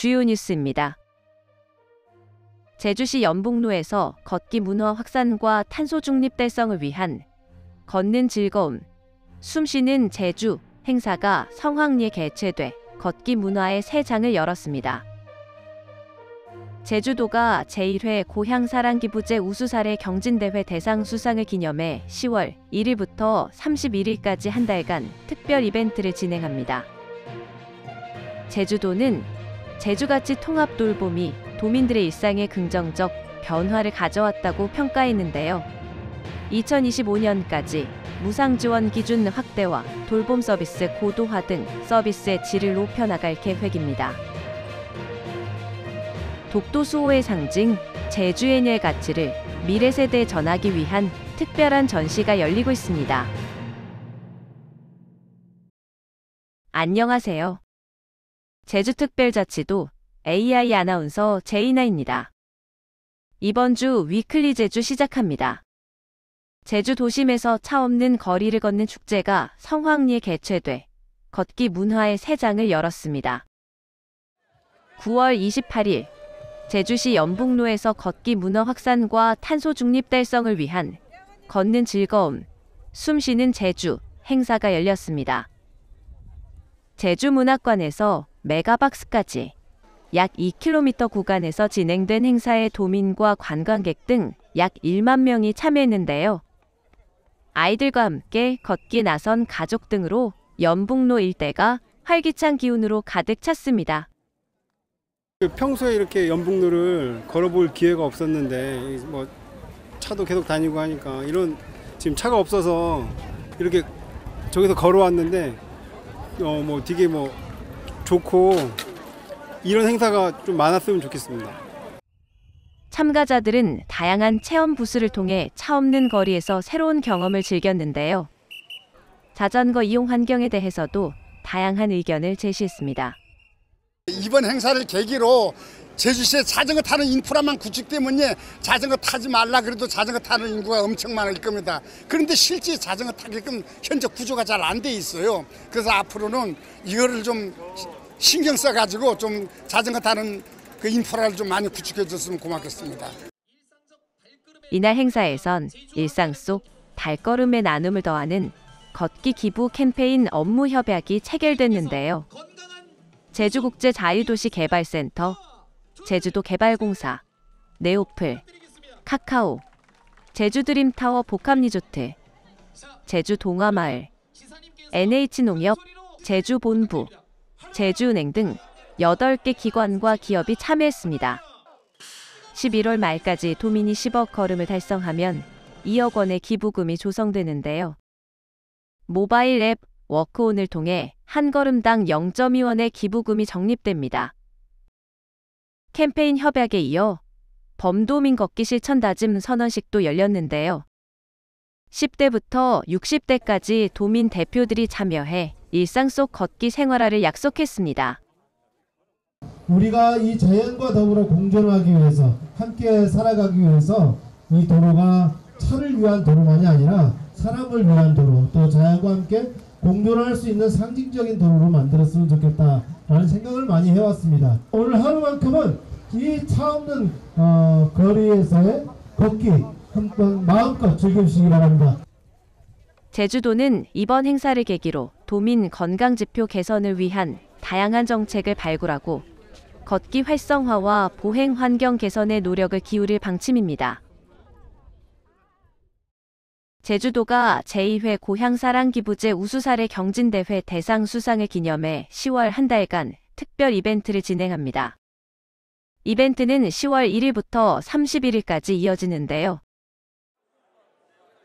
주요 뉴스입니다. 제주시 연북로에서 걷기 문화 확산과 탄소 중립 달성을 위한 걷는 즐거움, 숨쉬는 제주 행사가 성황리에 개최돼 걷기 문화의 새 장을 열었습니다. 제주도가 제1회 고향사랑기부제 우수사례 경진대회 대상 수상을 기념해 10월 1일부터 31일까지 한 달간 특별 이벤트를 진행합니다. 제주도는 제주같이 통합 돌봄이 도민들의 일상에 긍정적 변화를 가져왔다고 평가했는데요. 2025년까지 무상 지원 기준 확대와 돌봄 서비스 고도화 등 서비스의 질을 높여 나갈 계획입니다. 독도 수호의 상징 제주의 가치를 미래 세대에 전하기 위한 특별한 전시가 열리고 있습니다. 안녕하세요. 제주특별자치도 AI 아나운서 제이나입니다. 이번 주 위클리 제주 시작합니다. 제주 도심에서 차 없는 거리를 걷는 축제가 성황리에 개최돼 걷기 문화의 새 장을 열었습니다. 9월 28일 제주시 연북로에서 걷기 문화 확산과 탄소 중립 달성을 위한 걷는 즐거움, 숨 쉬는 제주 행사가 열렸습니다. 제주문학관에서 메가박스까지 약 2km 구간에서 진행된 행사에 도민과 관광객 등 약 1만 명이 참여했는데요. 아이들과 함께 걷기 나선 가족 등으로 연북로 일대가 활기찬 기운으로 가득 찼습니다. 그 평소에 이렇게 연북로를 걸어볼 기회가 없었는데 뭐 차도 계속 다니고 하니까 이런 지금 차가 없어서 이렇게 저기서 걸어왔는데 어 뭐 되게 뭐 좋고 이런 행사가 좀 많았으면 좋겠습니다. 참가자들은 다양한 체험 부스를 통해 차 없는 거리에서 새로운 경험을 즐겼는데요. 자전거 이용 환경에 대해서도 다양한 의견을 제시했습니다. 이번 행사를 계기로 제주시에 자전거 타는 인프라만 구축 때문에 자전거 타지 말라 그래도 자전거 타는 인구가 엄청 많을 겁니다. 그런데 실제 자전거 타게끔 현재 구조가 잘 안 돼 있어요. 그래서 앞으로는 이거를 좀 신경 써가지고 좀 자전거 타는 그 인프라를 좀 많이 구축해 줬으면 고맙겠습니다. 이날 행사에선 일상 속 발걸음의 나눔을 더하는 걷기 기부 캠페인 업무 협약이 체결됐는데요. 제주국제자유도시개발센터 제주도 개발공사, 네오플, 카카오, 제주 드림타워 복합리조트, 제주 동화마을, NH농협, 제주본부, 제주은행 등 8개 기관과 기업이 참여했습니다. 11월 말까지 도민이 10억 걸음을 달성하면 2억 원의 기부금이 조성되는데요. 모바일 앱 워크온을 통해 한 걸음당 0.2원의 기부금이 적립됩니다. 캠페인 협약에 이어 범도민 걷기 실천 다짐 선언식도 열렸는데요. 10대부터 60대까지 도민 대표들이 참여해 일상 속 걷기 생활화를 약속했습니다. 우리가 이 자연과 더불어 공존하기 위해서 함께 살아가기 위해서 이 도로가 차를 위한 도로만이 아니라 사람을 위한 도로 또 자연과 함께 공존 할수 있는 상징적인 도로로 만들었으면 좋겠다라는 생각을 많이 해왔습니다. 오늘 하루만큼은 이 차 없는 어, 거리에서의 걷기 한번 마음껏 즐겨시기 바랍니다. 제주도는 이번 행사를 계기로 도민 건강 지표 개선을 위한 다양한 정책을 발굴하고 걷기 활성화와 보행 환경 개선에 노력을 기울일 방침입니다. 제주도가 제2회 고향사랑기부제 우수사례 경진대회 대상 수상을 기념해 10월 한 달간 특별 이벤트를 진행합니다. 이벤트는 10월 1일부터 31일까지 이어지는데요.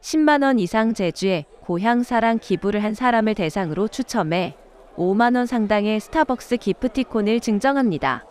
10만원 이상 제주에 고향사랑 기부를 한 사람을 대상으로 추첨해 5만원 상당의 스타벅스 기프티콘을 증정합니다.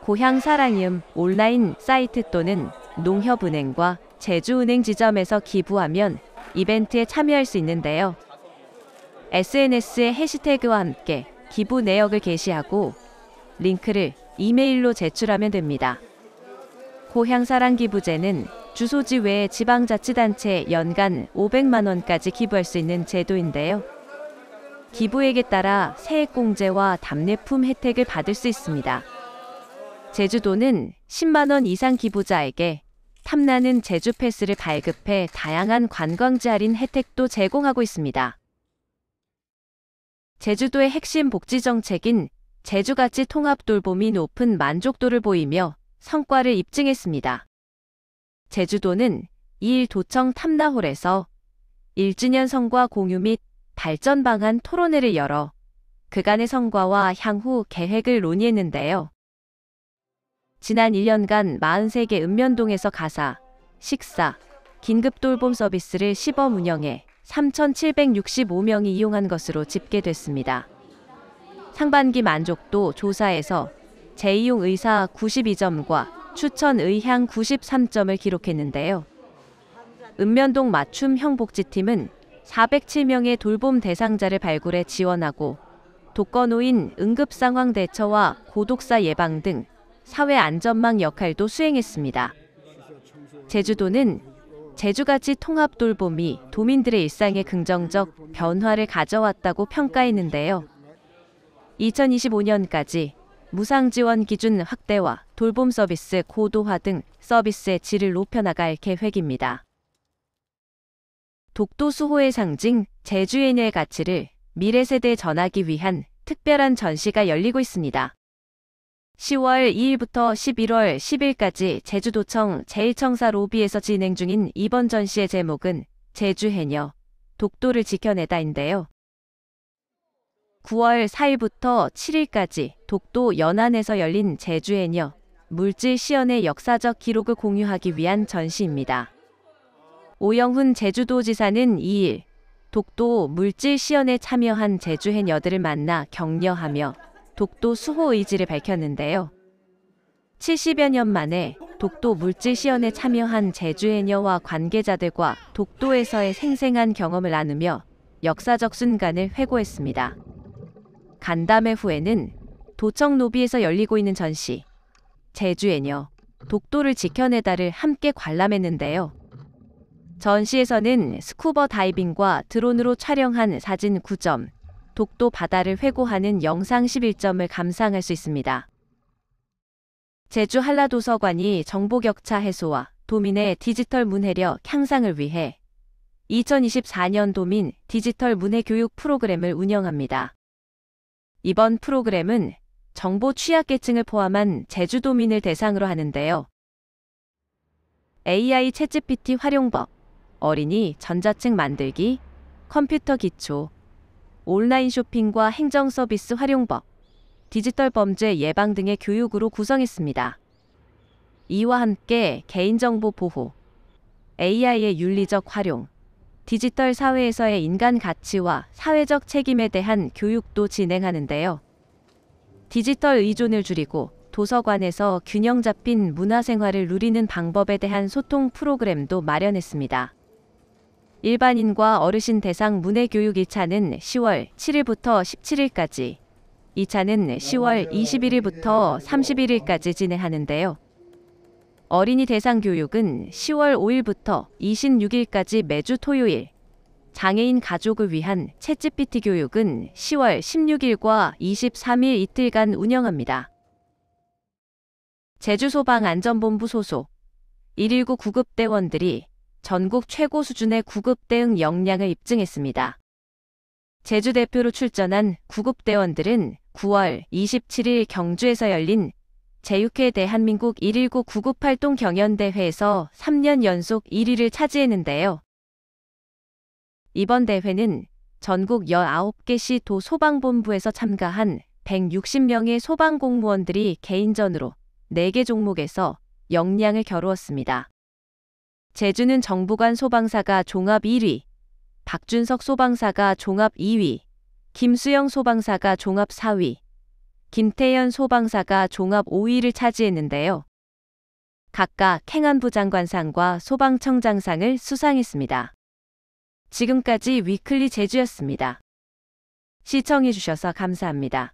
고향사랑이음 온라인 사이트 또는 농협은행과 제주은행 지점에서 기부하면 이벤트에 참여할 수 있는데요. SNS에 해시태그와 함께 기부 내역을 게시하고 링크를 이메일로 제출하면 됩니다. 고향사랑기부제는 주소지 외에 지방자치단체에 연간 500만 원까지 기부할 수 있는 제도인데요. 기부액에 따라 세액공제와 답례품 혜택을 받을 수 있습니다. 제주도는 10만 원 이상 기부자에게 탐나는 제주 패스를 발급해 다양한 관광지 할인 혜택도 제공하고 있습니다. 제주도의 핵심 복지 정책인 제주가치 통합 돌봄이 높은 만족도를 보이며 성과를 입증했습니다. 제주도는 2일 도청 탐나홀에서 1주년 성과 공유 및 발전 방안 토론회를 열어 그간의 성과와 향후 계획을 논의했는데요. 지난 1년간 43개 읍면동에서 가사, 식사, 긴급 돌봄 서비스를 시범 운영해 3,765명이 이용한 것으로 집계됐습니다. 상반기 만족도 조사에서 재이용 의사 92점과 추천 의향 93점을 기록했는데요. 읍면동 맞춤 형복지팀은 407명의 돌봄 대상자를 발굴해 지원하고 독거노인 응급상황 대처와 고독사 예방 등 사회 안전망 역할도 수행했습니다. 제주도는 제주같이 통합 돌봄이 도민들의 일상에 긍정적 변화를 가져왔다고 평가했는데요. 2025년까지 무상 지원 기준 확대와 돌봄 서비스 고도화 등 서비스의 질을 높여나갈 계획입니다. 독도 수호의 상징 제주인의 가치를 미래 세대에 전하기 위한 특별한 전시가 열리고 있습니다. 10월 2일부터 11월 10일까지 제주도청 제1청사 로비에서 진행 중인 이번 전시의 제목은 제주 해녀, 독도를 지켜내다인데요. 9월 4일부터 7일까지 독도 연안에서 열린 제주 해녀, 물질 시연의 역사적 기록을 공유하기 위한 전시입니다. 오영훈 제주도지사는 2일 독도 물질 시연에 참여한 제주 해녀들을 만나 격려하며 독도 수호 의지를 밝혔는데요. 70여 년 만에 독도 물질 시연에 참여한 제주 해녀와 관계자들과 독도에서의 생생한 경험을 나누며 역사적 순간을 회고했습니다. 간담회 후에는 도청 로비에서 열리고 있는 전시 제주 해녀 독도를 지켜내다를 함께 관람했는데요. 전시에서는 스쿠버 다이빙과 드론으로 촬영한 사진 9점, 독도 바다를 회고하는 영상 11점을 감상할 수 있습니다. 제주 한라도서관이 정보격차 해소와 도민의 디지털 문해력 향상을 위해 2024년 도민 디지털 문해 교육 프로그램을 운영합니다. 이번 프로그램은 정보 취약계층을 포함한 제주도민을 대상으로 하는데요. AI 채찌PT 활용법, 어린이 전자책 만들기, 컴퓨터 기초, 온라인 쇼핑과 행정 서비스 활용법, 디지털 범죄 예방 등의 교육으로 구성했습니다. 이와 함께 개인정보 보호, AI의 윤리적 활용, 디지털 사회에서의 인간 가치와 사회적 책임에 대한 교육도 진행하는데요. 디지털 의존을 줄이고 도서관에서 균형 잡힌 문화생활을 누리는 방법에 대한 소통 프로그램도 마련했습니다. 일반인과 어르신 대상 문해교육 1차는 10월 7일부터 17일까지, 2차는 10월 21일부터 31일까지 진행하는데요. 어린이 대상 교육은 10월 5일부터 26일까지 매주 토요일, 장애인 가족을 위한 채 g p t 교육은 10월 16일과 23일 이틀간 운영합니다. 제주소방안전본부 소속 119 구급대원들이 전국 최고 수준의 구급 대응 역량을 입증했습니다. 제주 대표로 출전한 구급대원들은 9월 27일 경주에서 열린 제6회 대한민국 119 구급활동 경연대회에서 3년 연속 1위를 차지했는데요. 이번 대회는 전국 19개 시도 소방본부에서 참가한 160명의 소방공무원들이 개인전으로 4개 종목에서 역량을 겨루었습니다. 제주는 정부관 소방사가 종합 1위, 박준석 소방사가 종합 2위, 김수영 소방사가 종합 4위, 김태현 소방사가 종합 5위를 차지했는데요. 각각 행안부 장관상과 소방청장상을 수상했습니다. 지금까지 위클리 제주였습니다. 시청해주셔서 감사합니다.